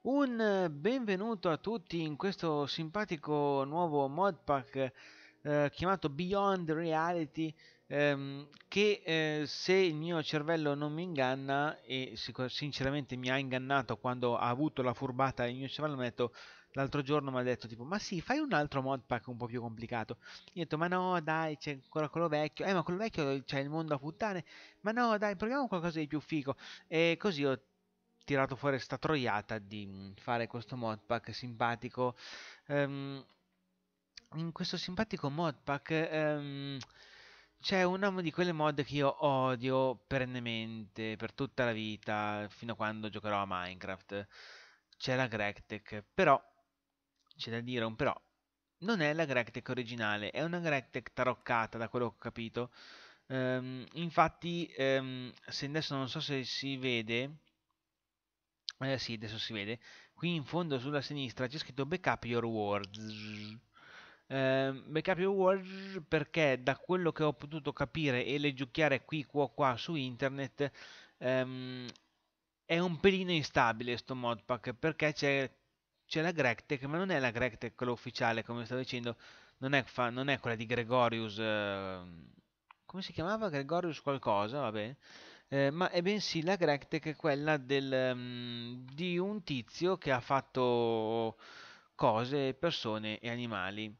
Un eh, benvenuto a tutti in questo simpatico nuovo modpack eh, chiamato Beyond Reality ehm, che eh, se il mio cervello non mi inganna e sinceramente mi ha ingannato quando ha avuto la furbata il mio cervello mi ha detto l'altro giorno mi ha detto tipo ma sì fai un altro modpack un po' più complicato io ho detto ma no dai c'è ancora quello vecchio eh ma quello vecchio c'è il mondo a puttane ma no dai proviamo qualcosa di più figo e così ho tirato fuori sta troiata di mm, fare questo modpack simpatico. Um, in questo simpatico modpack um, ehm, c'è una di quelle mod che io odio perennemente, per tutta la vita, fino a quando giocherò a Minecraft. C'è la Grectech, però, c'è da dire un però, non è la Grectech originale, è una Grectech taroccata, da quello che ho capito. Um, infatti, um, se adesso non so se si vede, eh sì, adesso si vede. Qui in fondo sulla sinistra c'è scritto Backup Your Words. Eh, backup Your Words perché da quello che ho potuto capire e leggiucchiare qui qua qua su internet ehm, è un pelino instabile sto modpack perché c'è, c'è la Grectech ma non è la Grectech quella ufficiale come stavo dicendo non è, fa, non è quella di Gregorius eh, come si chiamava Gregorius qualcosa vabbè eh, ma è bensì la greg che è quella del, um, di un tizio che ha fatto cose, persone e animali.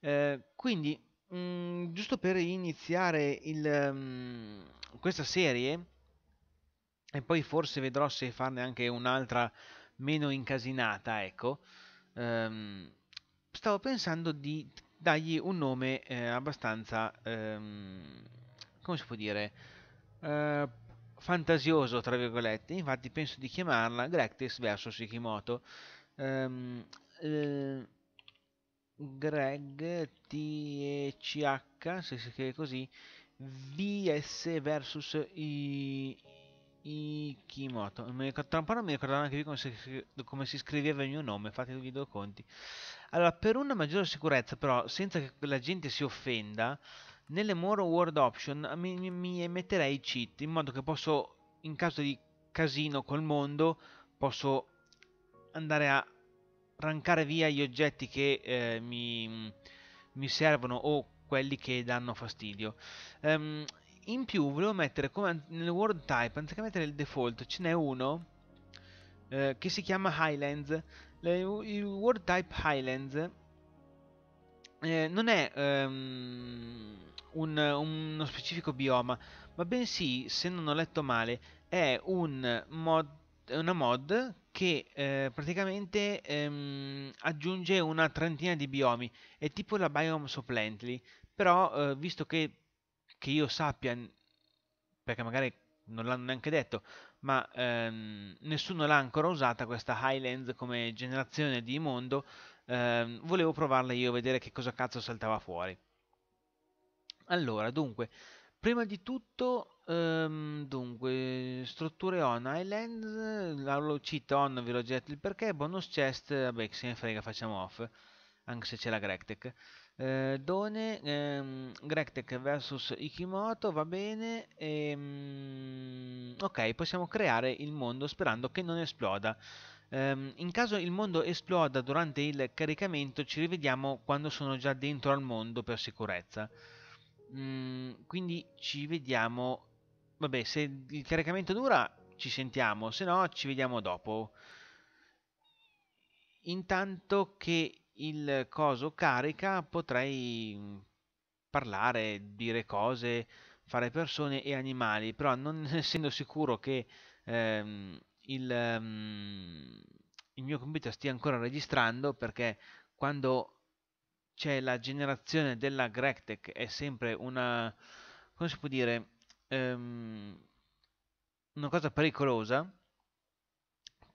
Eh, quindi, mh, mm, giusto per iniziare il, um, questa serie, e poi forse vedrò se farne anche un'altra meno incasinata, ecco, ehm, stavo pensando di dargli un nome eh, abbastanza, ehm, come si può dire, eh, fantasioso, tra virgolette, infatti penso di chiamarla Grectis vs Shikimoto. Um, ehm, eh, Greg TECH, se si scrive così, VS vs Ikimoto. Tra un po' non mi ricordavo neanche più come si, come si scriveva il mio nome, fate i video conti. Allora, per una maggiore sicurezza, però, senza che la gente si offenda, nelle more world option eh, mi, mi emetterei cheat in modo che posso in caso di casino col mondo posso andare a rancare via gli oggetti che eh, mi, mi, servono o quelli che danno fastidio um, in più volevo mettere come nel world type anziché mettere il default ce n'è uno eh, che si chiama Highlands il world type Highlands eh, non è um, un, uno specifico bioma, ma bensì, se non ho letto male, è un mod, una mod che eh, praticamente ehm, aggiunge una trentina di biomi, è tipo la Biome Supplentley, però eh, visto che, che, io sappia, perché magari non l'hanno neanche detto, ma ehm, nessuno l'ha ancora usata questa Highlands come generazione di mondo, ehm, volevo provarla io, a vedere che cosa cazzo saltava fuori. Allora, dunque, prima di tutto, ehm, dunque, strutture on, islands, la cita on, ve l'ho detto il perché, bonus chest, vabbè, che se ne frega, facciamo off, anche se c'è la Grektek. Eh, Done, ehm, Grectech vs Ikimoto, va bene, ehm, ok, possiamo creare il mondo sperando che non esploda. Ehm, in caso il mondo esploda durante il caricamento ci rivediamo quando sono già dentro al mondo per sicurezza. Mm, quindi ci vediamo... Vabbè, se il caricamento dura ci sentiamo, se no ci vediamo dopo. Intanto che il coso carica potrei parlare, dire cose, fare persone e animali, però non essendo sicuro che... Ehm, il, um, il mio computer stia ancora registrando perché quando c'è la generazione della Grectech è sempre una come si può dire um, una cosa pericolosa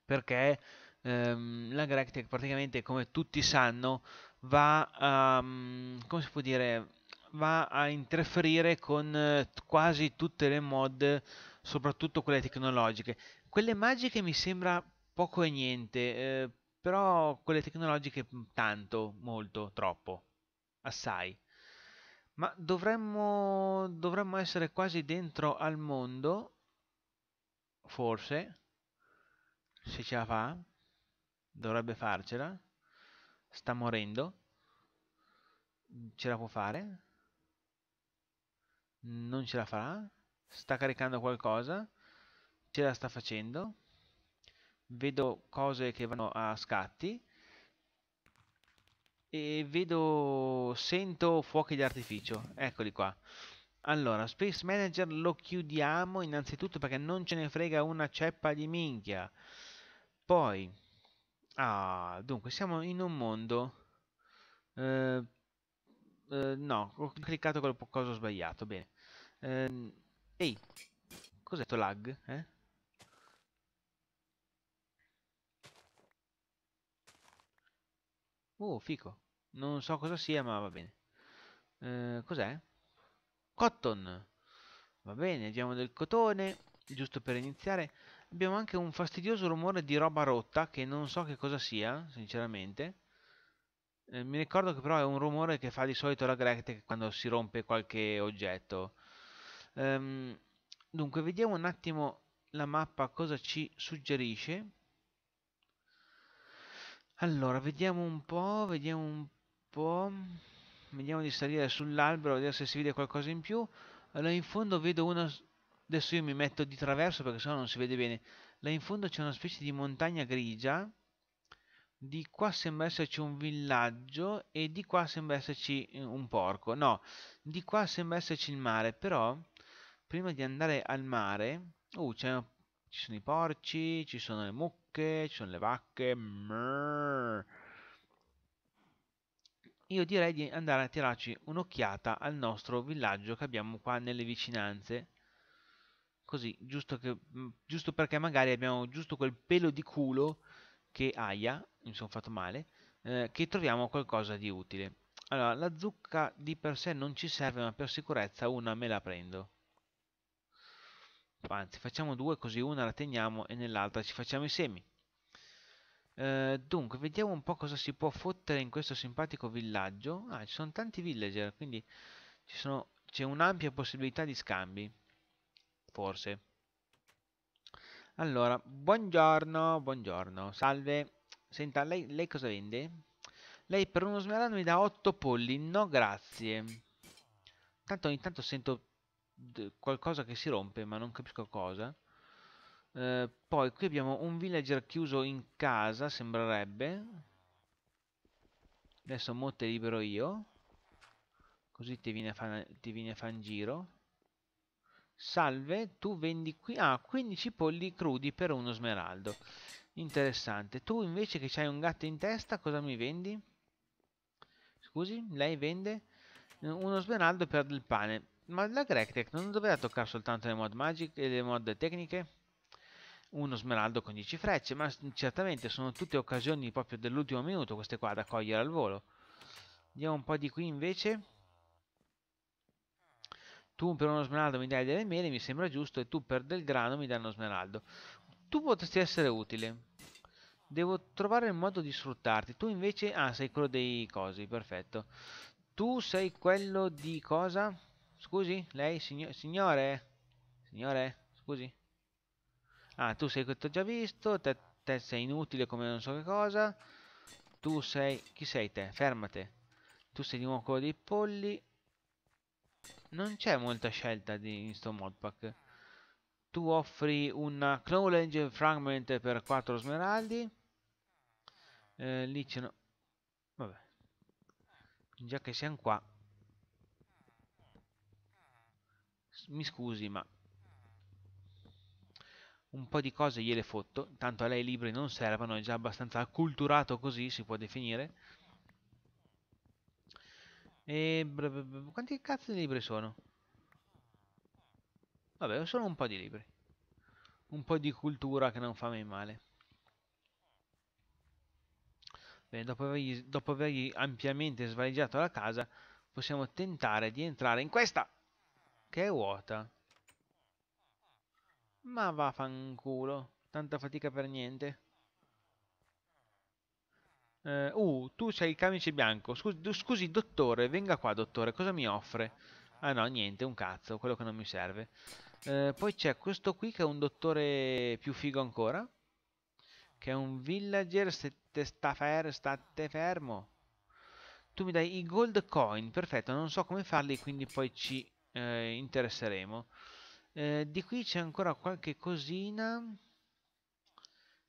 perché um, la Grectech praticamente come tutti sanno va a, um, come si può dire va a interferire con eh, quasi tutte le mod soprattutto quelle tecnologiche quelle magiche mi sembra poco e niente, eh, però quelle tecnologiche mm, tanto, molto, troppo, assai. Ma dovremmo, dovremmo essere quasi dentro al mondo, forse, se ce la fa, dovrebbe farcela, sta morendo, ce la può fare, non ce la farà, sta caricando qualcosa, ce la sta facendo vedo cose che vanno a scatti e vedo sento fuochi d'artificio eccoli qua allora space manager lo chiudiamo innanzitutto perché non ce ne frega una ceppa di minchia poi ah dunque siamo in un mondo eh, eh, no ho cliccato qualcosa sbagliato bene eh, ehi cos'è questo lag eh? Oh, fico. Non so cosa sia, ma va bene. Eh, cos'è? Cotton. Va bene, abbiamo del cotone, giusto per iniziare. Abbiamo anche un fastidioso rumore di roba rotta, che non so che cosa sia, sinceramente. Eh, mi ricordo che però è un rumore che fa di solito la Gretech quando si rompe qualche oggetto. Ehm, dunque, vediamo un attimo la mappa cosa ci suggerisce. Allora, vediamo un po', vediamo un po'. Vediamo di salire sull'albero, vedere se si vede qualcosa in più. Allora, in fondo vedo una... Adesso io mi metto di traverso perché sennò non si vede bene. Là in fondo c'è una specie di montagna grigia. Di qua sembra esserci un villaggio e di qua sembra esserci eh, un porco. No, di qua sembra esserci il mare, però prima di andare al mare... Uh, c'è ci sono i porci, ci sono le mucche, ci sono le vacche. Mrr. Io direi di andare a tirarci un'occhiata al nostro villaggio che abbiamo qua nelle vicinanze. Così, giusto, che, giusto perché magari abbiamo giusto quel pelo di culo che aia, mi sono fatto male, eh, che troviamo qualcosa di utile. Allora, la zucca di per sé non ci serve, ma per sicurezza una me la prendo anzi facciamo due così una la teniamo e nell'altra ci facciamo i semi eh, dunque vediamo un po' cosa si può fottere in questo simpatico villaggio ah ci sono tanti villager quindi c'è un'ampia possibilità di scambi forse allora buongiorno buongiorno salve senta lei, lei cosa vende? lei per uno smeraldo mi dà 8 polli no grazie tanto ogni tanto sento qualcosa che si rompe ma non capisco cosa eh, poi qui abbiamo un villager chiuso in casa sembrerebbe adesso mo libero io così ti viene a fare fa un giro salve tu vendi qui ah 15 polli crudi per uno smeraldo interessante tu invece che hai un gatto in testa cosa mi vendi scusi lei vende uno smeraldo per del pane ma la Greg non doveva toccare soltanto le mod magiche e eh, le mod tecniche? Uno smeraldo con 10 frecce, ma certamente sono tutte occasioni proprio dell'ultimo minuto queste qua da cogliere al volo. Andiamo un po' di qui invece. Tu per uno smeraldo mi dai delle mele, mi sembra giusto, e tu per del grano mi dai uno smeraldo. Tu potresti essere utile. Devo trovare il modo di sfruttarti. Tu invece... Ah, sei quello dei cosi, perfetto. Tu sei quello di cosa? Scusi? Lei? Signo signore? Signore? Scusi? Ah, tu sei questo già visto, te, te sei inutile come non so che cosa. Tu sei... Chi sei te? Fermate. Tu sei di nuovo quello dei polli. Non c'è molta scelta di, in sto modpack. Tu offri un Knowledge Fragment per 4 smeraldi. Eh, lì c'è... No... Vabbè. Già che siamo qua. mi scusi ma un po' di cose gliele fotto, tanto a lei i libri non servono, è già abbastanza acculturato così, si può definire. E quanti cazzo di libri sono? Vabbè, sono un po' di libri. Un po' di cultura che non fa mai male. Bene, dopo avergli, dopo avergli ampiamente svaligiato la casa, possiamo tentare di entrare in questa! che è vuota. Ma va fanculo. tanta fatica per niente. Uh, uh tu c'hai il camice bianco. Scusi, do, scusi, dottore, venga qua, dottore, cosa mi offre? Ah no, niente, un cazzo, quello che non mi serve. Uh, poi c'è questo qui che è un dottore più figo ancora. Che è un villager, se te sta fer state fermo. Tu mi dai i gold coin, perfetto, non so come farli, quindi poi ci eh, interesseremo. Eh, di qui c'è ancora qualche cosina.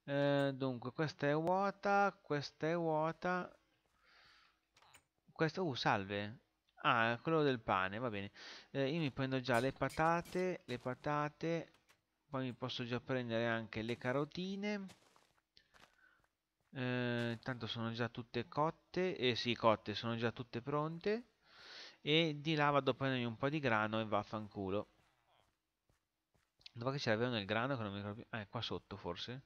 Eh, dunque, questa è vuota, questa è vuota. Questa, uh, salve. Ah, quello del pane, va bene. Eh, io mi prendo già le patate, le patate. Poi mi posso già prendere anche le carotine. Eh, tanto sono già tutte cotte. Eh sì, cotte, sono già tutte pronte e di là vado a prendermi un po' di grano e vaffanculo dove che c'era il grano che non mi ricordo più ah eh, è qua sotto forse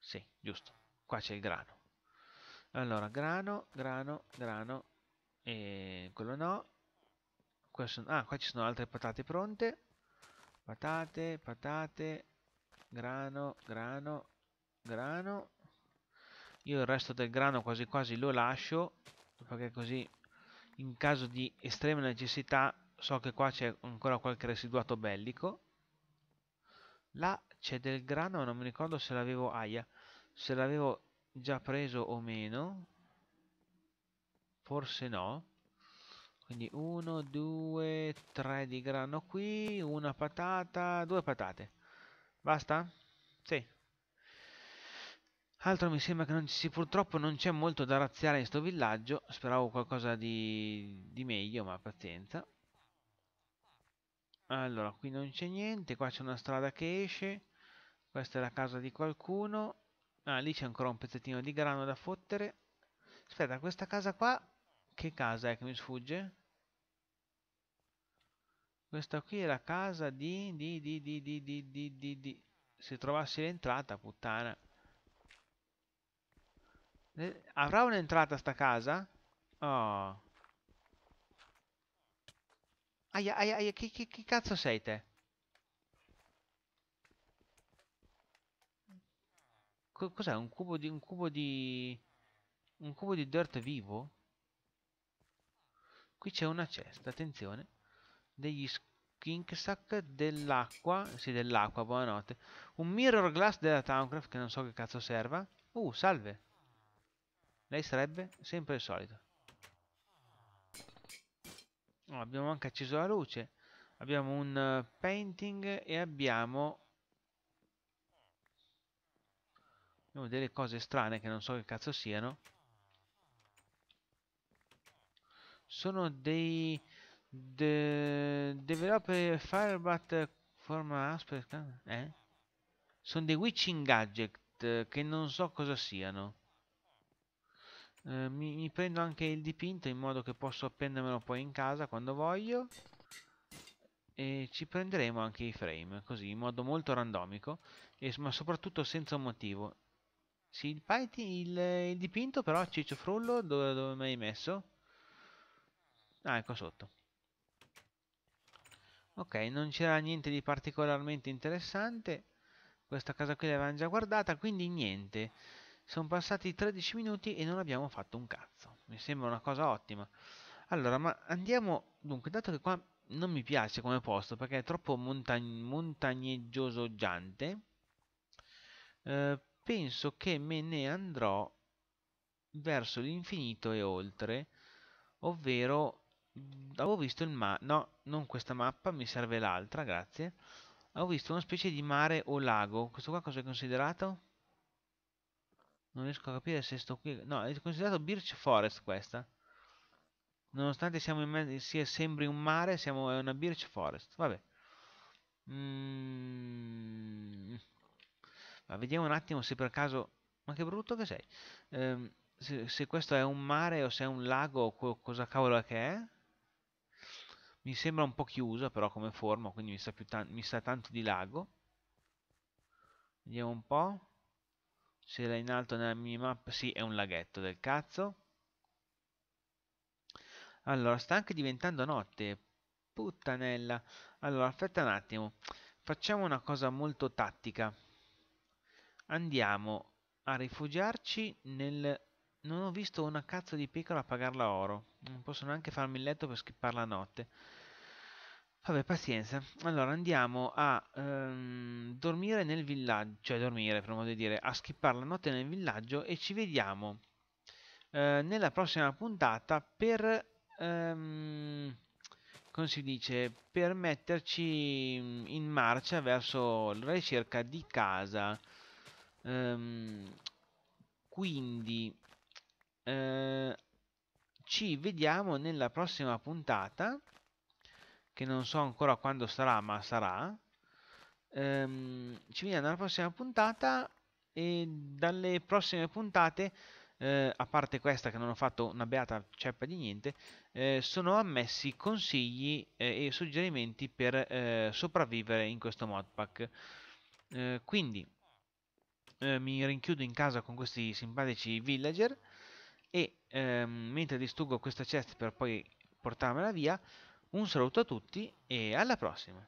sì giusto qua c'è il grano allora grano grano grano e quello no qua ah qua ci sono altre patate pronte patate patate grano grano grano io il resto del grano quasi quasi lo lascio Esatto, perché così in caso di estrema necessità so che qua c'è ancora qualche residuato bellico là c'è del grano ma non mi ricordo se l'avevo aia se l'avevo già preso o meno forse no quindi 1, 2, 3 di grano qui una patata, due patate basta? sì Altro mi sembra che non ci sia, purtroppo non c'è molto da razziare in sto villaggio, speravo qualcosa di, di meglio, ma pazienza. Allora, qui non c'è niente, qua c'è una strada che esce, questa è la casa di qualcuno. Ah, lì c'è ancora un pezzettino di grano da fottere. Aspetta, questa casa qua, che casa è che mi sfugge? Questa qui è la casa di... di... di... di... di... di... di... di... se trovassi l'entrata, puttana avrà un'entrata sta casa? Oh. Aia, aia, aia, chi, chi, chi cazzo sei te? Cos'è? Un cubo di... un cubo di... un cubo di dirt vivo? Qui c'è una cesta, attenzione. Degli sack dell'acqua, sì dell'acqua, buonanotte. Un mirror glass della Towncraft che non so che cazzo serva. Uh, salve. Lei sarebbe sempre il solito. Oh, abbiamo anche acceso la luce. Abbiamo un uh, painting e abbiamo... abbiamo delle cose strane che non so che cazzo siano. Sono dei... De, developer Firebat forma aspect eh? sono dei witching gadget che non so cosa siano eh, mi, mi, prendo anche il dipinto in modo che posso appendermelo poi in casa quando voglio e ci prenderemo anche i frame così in modo molto randomico e, ma soprattutto senza un motivo sì, il, paiti, il, il dipinto però Ciccio Frullo dove, dove mi hai messo? ah ecco sotto ok non c'era niente di particolarmente interessante questa casa qui l'avevamo già guardata quindi niente sono passati 13 minuti e non abbiamo fatto un cazzo. Mi sembra una cosa ottima. Allora, ma andiamo... Dunque, dato che qua non mi piace come posto perché è troppo montag montagneggioseggiante. giante. Eh, penso che me ne andrò verso l'infinito e oltre, ovvero mm, avevo visto il mare... no, non questa mappa, mi serve l'altra, grazie. Ho visto una specie di mare o lago, questo qua cosa è considerato? Non riesco a capire se sto qui... No, è considerato Birch Forest questa. Nonostante siamo in mezzo, sia sembri un mare, siamo in una Birch Forest. Vabbè. Mm. Ma vediamo un attimo se per caso... Ma che brutto che sei. Ehm, se, se, questo è un mare o se è un lago o co cosa cavolo che è. Mi sembra un po' chiusa però come forma, quindi mi sa, mi sa tanto di lago. Vediamo un po'. Se era in alto nella minimappa, sì, è un laghetto del cazzo. Allora, sta anche diventando notte. Puttanella. Allora, aspetta un attimo. Facciamo una cosa molto tattica. Andiamo a rifugiarci nel... Non ho visto una cazzo di piccola a pagarla oro. Non posso neanche farmi il letto per schippare la notte. Vabbè, pazienza. Allora andiamo a ehm, dormire nel villaggio, cioè dormire per modo di dire, a skippare la notte nel villaggio e ci vediamo eh, nella prossima puntata per, ehm, come si dice, per metterci in marcia verso la ricerca di casa. Ehm, quindi eh, ci vediamo nella prossima puntata che non so ancora quando sarà, ma sarà. Ehm, ci vediamo alla prossima puntata e dalle prossime puntate, eh, a parte questa che non ho fatto una beata ceppa di niente, eh, sono ammessi consigli eh, e suggerimenti per eh, sopravvivere in questo modpack. Eh, quindi eh, mi rinchiudo in casa con questi simpatici villager e ehm, mentre distruggo questa chest per poi portarmela via un saluto a tutti e alla prossima!